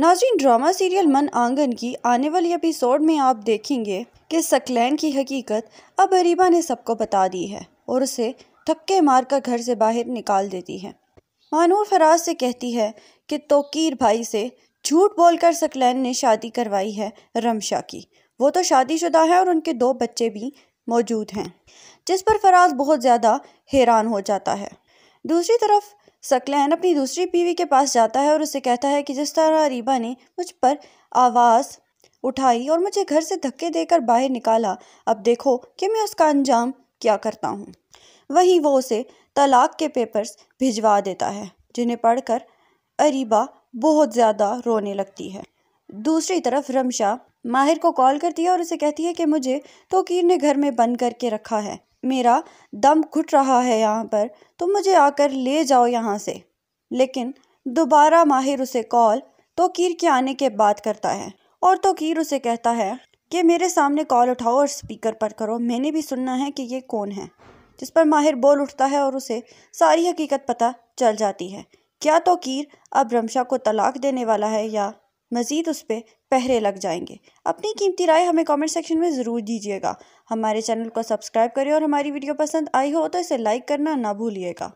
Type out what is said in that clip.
नाजिन drama serial मन आंगन की आने वाली एपिसोड में आप देखेंगे कि सकलैन की हकीकत अब अरीबा ने सबको बता दी है और उसे थक्के मार कर घर से बाहर निकाल देती है मानूर फराज से कहती है कि तोकीर भाई से झूठ बोलकर सकलैन ने शादी करवाई है रमशा की वो तो शादीशुदा है और उनके दो बच्चे भी मौजूद हैं जिस पर फराज बहुत ज़्यादा हैरान हो जाता है दूसरी तरफ सकलैन अपनी दूसरी बीवी के पास जाता है और उसे कहता है कि जिस तरह अरीबा ने मुझ पर आवाज़ उठाई और मुझे घर से धक्के देकर बाहर निकाला अब देखो कि मैं उसका अंजाम क्या करता हूँ वहीं वो उसे तलाक के पेपर्स भिजवा देता है जिन्हें पढ़कर अरीबा बहुत ज़्यादा रोने लगती है दूसरी तरफ रमशा माहिर को कॉल करती है और उसे कहती है कि मुझे तोकीर ने घर में बंद करके रखा है मेरा दम घुट रहा है यहाँ पर तो मुझे आकर ले जाओ यहाँ से लेकिन दोबारा माहिर उसे कॉल तोकीर के आने के बाद करता है और तोकीर उसे कहता है कि मेरे सामने कॉल उठाओ और स्पीकर पर करो मैंने भी सुनना है कि ये कौन है जिस पर माहिर बोल उठता है और उसे सारी हकीकत पता चल जाती है क्या तोकीर अब रमशा को तलाक देने वाला है या मज़ीद उस पर पहरे लग जाएंगे अपनी कीमती राय हमें कमेंट सेक्शन में ज़रूर दीजिएगा हमारे चैनल को सब्सक्राइब करें और हमारी वीडियो पसंद आई हो तो इसे लाइक करना ना भूलिएगा